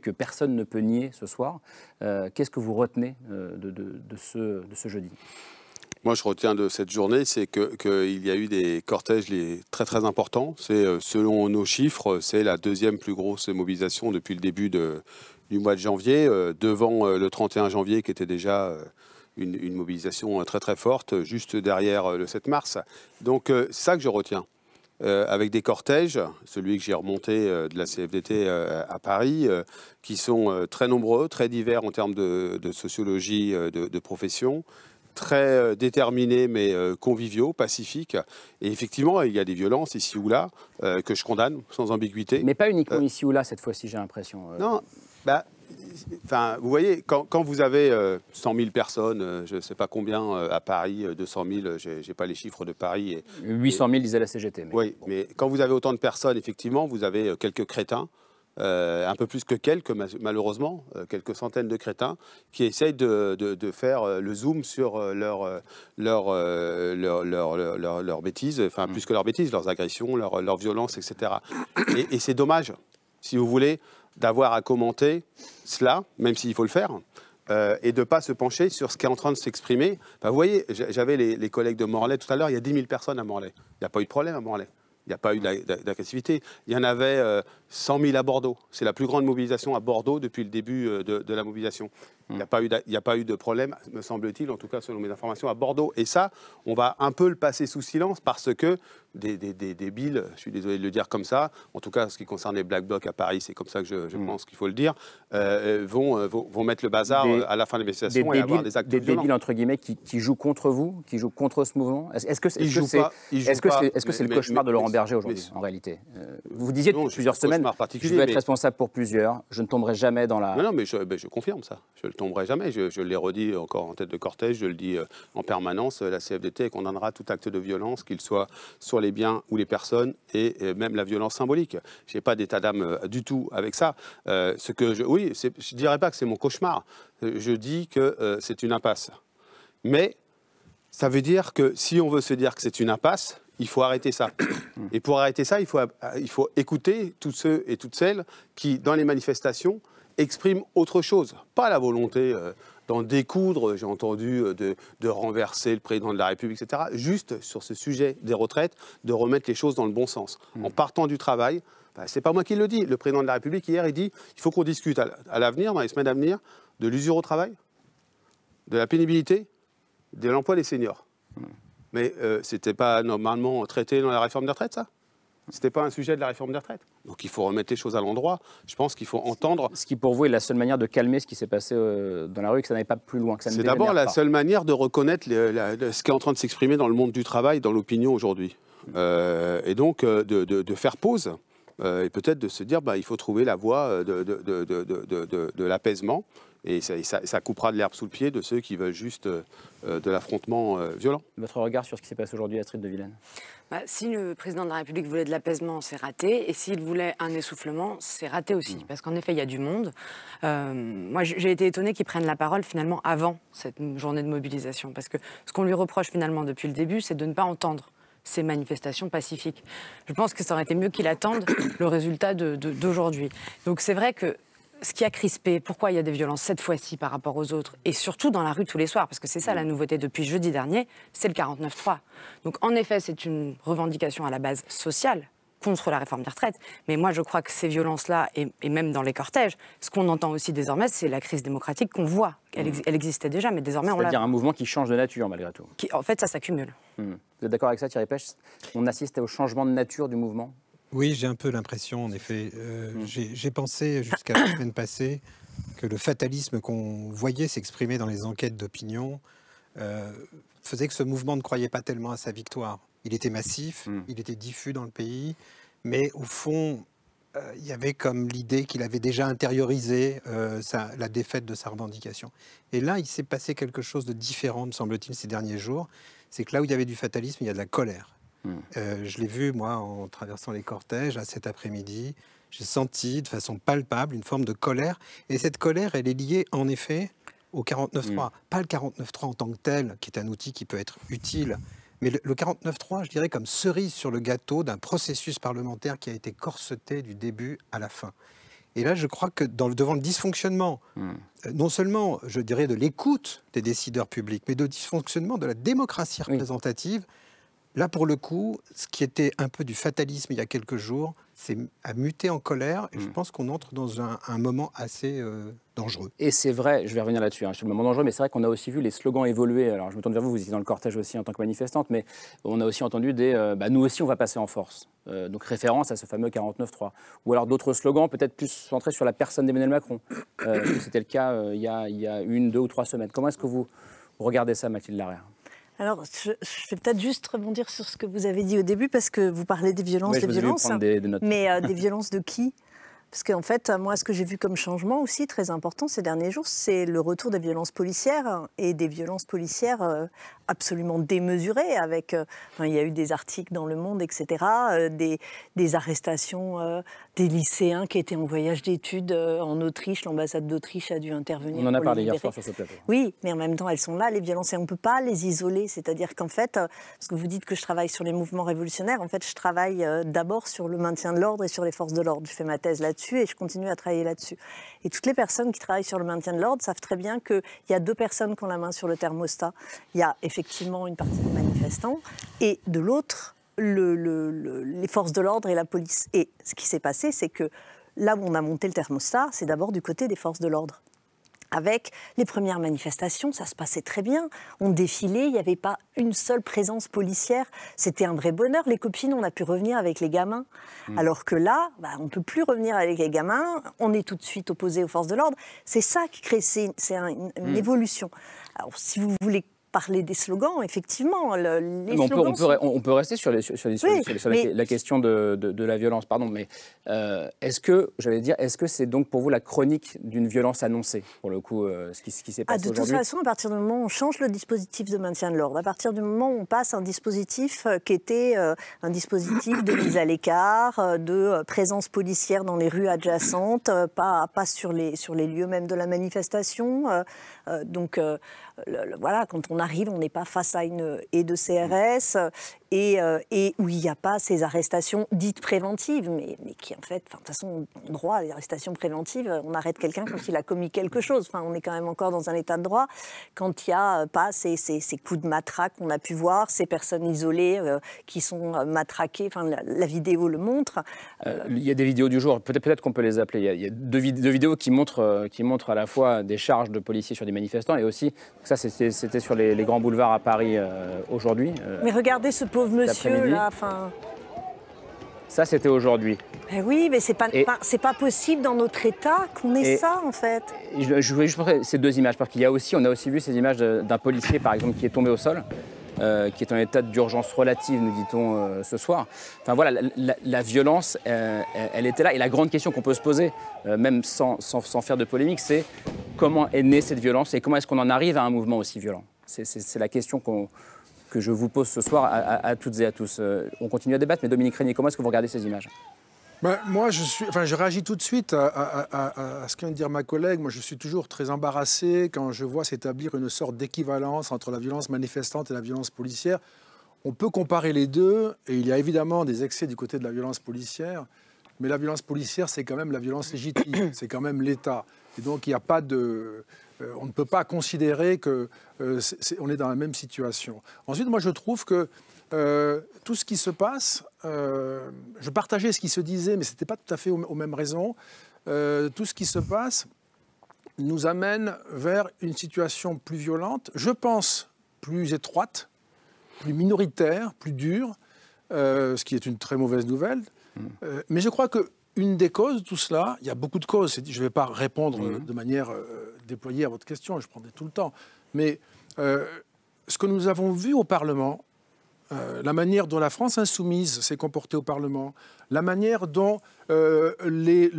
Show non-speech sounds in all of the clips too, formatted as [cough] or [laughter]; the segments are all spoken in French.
que personne ne peut nier ce soir. Euh, qu'est-ce que vous retenez euh, de, de, ce, de ce jeudi moi, je retiens de cette journée, c'est qu'il y a eu des cortèges les, très très importants. C'est euh, selon nos chiffres, c'est la deuxième plus grosse mobilisation depuis le début du mois de janvier, devant le 31 janvier qui était déjà une, une, mobilisation très très forte, juste derrière le 7 mars. Donc, c'est ça que je retiens. Euh, avec des cortèges, celui que j'ai remonté euh, de la CFDT euh, à Paris, qui sont très nombreux, très divers en termes de, sociologie, de, profession, très déterminés mais conviviaux, pacifiques. Et effectivement, il y a des violences ici ou là que je condamne sans ambiguïté. Mais pas uniquement ici ou là cette fois-ci, j'ai l'impression. Non, bah, Enfin, vous voyez, quand, vous avez 100 euh, 000 personnes, euh, je ne sais pas combien euh, à Paris, 200 000, je n'ai pas les chiffres de Paris. Et, 800 000 disait la CGT. oui, mais quand vous avez autant de personnes, effectivement, vous avez quelques crétins. un peu plus que quelques, malheureusement, quelques centaines de crétins, qui essayent de, faire le zoom sur leurs leur, leur, leur, leur, bêtises, enfin mm. plus que leurs bêtises, leurs agressions, leurs violences, etc. et c'est dommage, si vous voulez, d'avoir à commenter cela, même s'il faut le faire. Euh, et de ne pas se pencher sur ce qui est en train de s'exprimer. vous voyez, j'avais les, collègues de Morlaix tout à l'heure, il y a 10 000 personnes à Morlaix. Il n'y a pas eu de problème à Morlaix. Il n'y a pas eu d'agressivité. Il y en avait 100 euh, 000 à Bordeaux. C'est la plus grande mobilisation à Bordeaux depuis le début euh, de, la mobilisation. Il n'y a, hmm. a, pas eu de problème, me semble-t-il, en tout cas selon mes informations, à Bordeaux. Et ça, on va un peu le passer sous silence parce que des, des, des, je suis désolé de le dire comme ça, en tout cas ce qui concerne les Black Blocs à Paris, c'est comme ça que je, je mm. pense qu'il faut le dire, euh, euh, euh, vont, vont, mettre le bazar à la fin des négociations et avoir des actes Des débiles, entre guillemets, qui, qui, jouent contre vous, qui jouent contre ce mouvement Est-ce que c'est est -ce c'est -ce le cauchemar de Laurent Berger aujourd'hui, en réalité Vous disiez depuis plusieurs semaines, je vais être responsable pour plusieurs, je ne tomberai jamais dans la... Non, non mais je, je confirme ça, je ne tomberai jamais, je, je l'ai redit encore en tête de cortège, je le dis en permanence, la CFDT condamnera tout acte de violence, qu'il soit sur les biens ou les personnes et même la violence symbolique. Je n'ai pas d'état d'âme euh, du tout avec ça. Euh, ce que je, oui, je ne dirais pas que c'est mon cauchemar. Je dis que euh, c'est une impasse. Mais ça veut dire que si on veut se dire que c'est une impasse, il faut arrêter ça. [coughs] Et pour arrêter ça, il faut, il faut écouter tous ceux et toutes celles qui, dans les manifestations, expriment autre chose. Pas la volonté d'en découdre. J'ai entendu euh, de, renverser le président de la République, etc. Juste sur ce sujet des retraites, de remettre les choses dans le bon sens. Hmm. En partant du travail, bah, ce n'est pas moi qui le dis. Le président de la République, hier, il dit il faut qu'on discute à l'avenir, dans les semaines à venir, de l'usure au travail, de la pénibilité, de l'emploi des seniors. Hmm. Mais ce euh, c'était pas normalement traité dans la réforme des retraites, ça ce n'était pas un sujet de la réforme des retraites. Donc il faut remettre les choses à l'endroit. Je pense qu'il faut entendre. Ce qui, pour vous, est la seule manière de calmer ce qui s'est passé euh, dans la rue, que ça n'aille pas plus loin, que ça C'est d'abord la seule manière de reconnaître ce qui est en train de s'exprimer dans le monde du travail, dans l'opinion aujourd'hui. Euh, et donc euh, de, faire pause. et peut-être de se dire bah, il faut trouver la voie de, de l'apaisement et ça, coupera de l'herbe sous le pied de ceux qui veulent juste euh, euh, de l'affrontement euh, violent. Votre regard sur ce qui s'est passé aujourd'hui à Street de Vilaine bah, si le président de la République voulait de l'apaisement, c'est raté. Et s'il voulait un essoufflement, c'est raté aussi. Hmm. Parce qu'en effet, il y a du monde. moi, j'ai été étonnée qu'il prenne la parole finalement avant cette journée de mobilisation. Parce que ce qu'on lui reproche finalement depuis le début, c'est de ne pas entendre ces manifestations pacifiques. Je pense que ça aurait été mieux qu'il attende le résultat d'aujourd'hui. Donc c'est vrai que ce qui a crispé, pourquoi il y a des violences cette fois-ci par rapport aux autres, et surtout dans la rue tous les soirs, parce que c'est ça la mm. nouveauté depuis jeudi dernier, c'est le 49-3. Donc en effet, c'est une revendication à la base sociale contre la réforme des retraites, mais moi je crois que ces violences-là, et, même dans les cortèges, ce qu'on entend aussi désormais, c'est la crise démocratique qu'on voit. Elle, mm. existait déjà, mais désormais on l'a... C'est-à-dire un mouvement qui change de nature malgré tout. en fait, ça s'accumule. Mm. Vous êtes d'accord avec ça, Thierry Pêche On assiste au changement de nature du mouvement oui, j'ai un peu l'impression, en effet. Euh, mm. J'ai pensé jusqu'à la semaine passée que le fatalisme qu'on voyait s'exprimer dans les enquêtes d'opinion euh, faisait que ce mouvement ne croyait pas tellement à sa victoire. Il était massif, mm. il était diffus dans le pays, mais au fond, euh, il y avait comme l'idée qu'il avait déjà intériorisé la défaite de sa revendication. Et là, il s'est passé quelque chose de différent, me semble-t-il, ces derniers jours. C'est que là où il y avait du fatalisme, il y a de la colère. Hmm. Euh, je l'ai vu, moi, en traversant les cortèges, à cet après-midi. J'ai senti de façon palpable une forme de colère. Et cette colère, elle est liée, en effet, au 49.3. 3 hmm. Pas le 49.3 en tant que tel, qui est un outil qui peut être utile, mais le, 49.3, je dirais, comme cerise sur le gâteau d'un processus parlementaire qui a été corseté du début à la fin. Et là, je crois que devant le dysfonctionnement, hmm. euh, non seulement, je dirais, de l'écoute des décideurs publics, mais de dysfonctionnement de la démocratie représentative, Là, pour le coup, ce qui était un peu du fatalisme il y a quelques jours, c'est à muter en colère. Et je mm. pense qu'on entre dans un, moment assez euh, dangereux. Et c'est vrai, je vais revenir là-dessus, c'est un hein, le moment dangereux, mais c'est vrai qu'on a aussi vu les slogans évoluer. Alors, je me tourne vers vous, vous étiez dans le cortège aussi en tant que manifestante, mais on a aussi entendu des euh, bah, nous aussi, on va passer en force. Euh, donc, référence à ce fameux 49-3. Ou alors d'autres slogans, peut-être plus centrés sur la personne d'Emmanuel Macron. C'était le cas il y, a, il y a une, deux ou trois semaines. Comment est-ce que vous regardez ça, Mathilde Larrière alors, je, vais peut-être juste rebondir sur ce que vous avez dit au début, parce que vous parlez des violences, des violences. mais euh, des [laughs] violences de qui parce qu'en fait, moi, ce que j'ai vu comme changement aussi très important ces derniers jours, c'est le retour des violences policières et des violences policières euh, absolument démesurées. Avec, euh, enfin, il y a eu des articles dans Le Monde, etc., euh, des, arrestations des lycéens qui étaient en voyage d'études en Autriche. L'ambassade d'Autriche a dû intervenir. On en a parlé hier soir sur cette Oui, mais en même temps, elles sont là, les violences, et on ne peut pas les isoler. C'est-à-dire qu'en fait, ce que vous dites que je travaille sur les mouvements révolutionnaires, en fait, je travaille d'abord sur le maintien de l'ordre et sur les forces de l'ordre. Je fais ma thèse là-dessus et je continue à travailler là-dessus. Et toutes les personnes qui travaillent sur le maintien de l'ordre savent très bien qu'il y a deux personnes qui ont la main sur le thermostat. Il y a effectivement une partie des manifestants et de l'autre, les forces de l'ordre et la police. Et ce qui s'est passé, c'est que là où on a monté le thermostat, c'est d'abord du côté des forces de l'ordre avec les premières manifestations, ça se passait très bien. On défilait, il n'y avait pas une seule présence policière. C'était un vrai bonheur. Les copines, on a pu revenir avec les gamins. Hmm. Alors que là, bah, on ne peut plus revenir avec les gamins. On est tout de suite opposé aux forces de l'ordre. C'est ça qui crée, c'est une hmm. évolution. Alors, si vous voulez parler des slogans, effectivement. on, peut, rester sur, les, la, question de, la violence, pardon, mais euh, est-ce que, j'allais dire, est-ce que c'est donc pour vous la chronique d'une violence annoncée, pour le coup, euh, ce qui, s'est ah, passé De toute façon, à partir du moment où on change le dispositif de maintien de l'ordre, à partir du moment où on passe un dispositif euh, qui était un dispositif de mise à l'écart, de présence policière dans les rues adjacentes, pas, sur, les, sur les lieux même de la manifestation, donc voilà, quand on arrive, on n'est pas face à une haie de mmh. CRS euh, et, où il n'y a pas ces arrestations dites préventives, mais, qui en fait, de toute façon, droit, à les arrestations préventives, on arrête quelqu'un quand il a commis quelque chose. Enfin, on est quand même encore dans un état de droit quand il n'y a euh, pas ces, coups de matraque qu'on a pu voir, ces personnes isolées euh, qui sont matraquées. Enfin, la, vidéo le montre. il y a des vidéos du jour. Peut-être qu'on peut les appeler. Il y a, deux, vidéos qui montrent, qui montrent à la fois des charges de policiers sur des manifestants et aussi ça, c'était sur les, grands boulevards à Paris euh, aujourd'hui. Euh, mais regardez ce pauvre monsieur là. Ça, c'était aujourd'hui. oui, mais c'est pas, pas, possible dans notre État qu'on ait ça, en fait. Je, je voulais juste montrer ces deux images, parce qu'il y a aussi, on a aussi vu ces images d'un policier, par exemple, qui est tombé au sol. Euh, qui est en état d'urgence relative, nous dit-on euh, ce soir. Enfin voilà, la, violence, euh, elle était là. Et la grande question qu'on peut se poser, même sans, sans, faire de polémique, c'est comment est née cette violence et comment est-ce qu'on en arrive à un mouvement aussi violent C'est la question que je vous pose ce soir à, à toutes et à tous. on continue à débattre, mais Dominique Régnier, comment est-ce que vous regardez ces images ben, moi, je, suis, enfin, je réagis tout de suite à, à, à, à ce qu'un dire ma collègue. Moi, je suis toujours très embarrassé quand je vois s'établir une sorte d'équivalence entre la violence manifestante et la violence policière. On peut comparer les deux, et il y a évidemment des excès du côté de la violence policière, mais la violence policière, c'est quand même la violence légitime, c'est quand même l'État. Et donc, il n'y a pas de... Euh, on ne peut pas considérer que euh, est, on est dans la même situation. Ensuite, moi, je trouve que euh, tout ce qui se passe, je partageais ce qui se disait, mais ce n'était pas tout à fait aux, mêmes raisons. tout ce qui se passe nous amène vers une situation plus violente, je pense plus étroite, plus minoritaire, plus dure, ce qui est une très mauvaise nouvelle. Hmm. mais je crois que une des causes de tout cela, il y a beaucoup de causes, je ne vais pas répondre hmm. de manière déployé à votre question, je prendrai tout le temps. Mais euh, ce que nous avons vu au Parlement, euh, la manière dont la France insoumise s'est comportée au Parlement, la manière dont euh, les,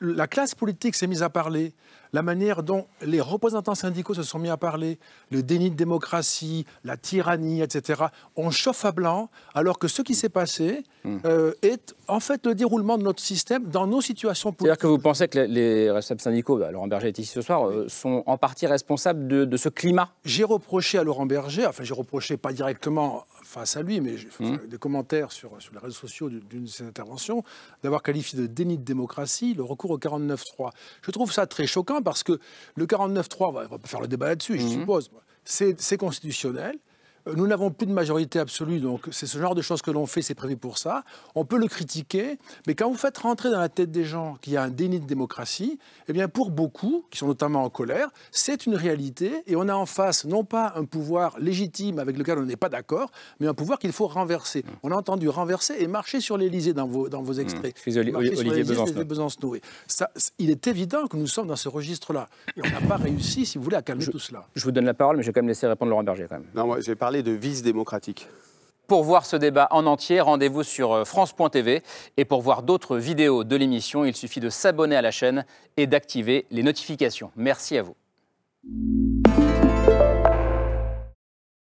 la classe politique s'est mise à parler, la manière dont les représentants syndicaux se sont mis à parler, le déni de démocratie, la tyrannie, etc., on chauffe à blanc, alors que ce qui s'est passé hmm. euh, est en fait le déroulement de notre système dans nos situations politiques. C'est-à-dire que vous pensez que les, les syndicaux, bah, Laurent Berger est ici ce soir, sont en partie responsables de, de ce climat J'ai reproché à Laurent Berger, enfin j'ai reproché pas directement face à lui, mais mmh. des commentaires sur, les réseaux sociaux d'une de ses interventions, d'avoir qualifié de déni de démocratie le recours au 49-3. Je trouve ça très choquant parce que le 49-3, on va pas faire le débat là-dessus, je mmh. suppose, c'est constitutionnel, euh, nous n'avons plus de majorité absolue, donc c'est ce genre de choses que l'on fait, c'est prévu pour ça. On peut le critiquer, mais quand vous faites rentrer dans la tête des gens qu'il y a un déni de démocratie, eh bien pour beaucoup, qui sont notamment en colère, c'est une réalité et on a en face non pas un pouvoir légitime avec lequel on n'est pas d'accord, mais un pouvoir qu'il faut renverser. Mm. On a entendu renverser et marcher sur l'Elysée dans vos, dans vos mm. extraits. Mmh. Ça, il est évident que nous sommes dans ce registre-là. Et on n'a pas réussi, si vous voulez, à calmer tout cela. Je vous donne la parole, mais je vais quand même laisser répondre Laurent Berger. Quand même. Non, moi, j'ai de vice démocratiques. Pour voir ce débat en entier, rendez-vous sur euh, France.tv. Et pour voir d'autres vidéos de l'émission, il suffit de s'abonner à la chaîne et d'activer les notifications. Merci à vous.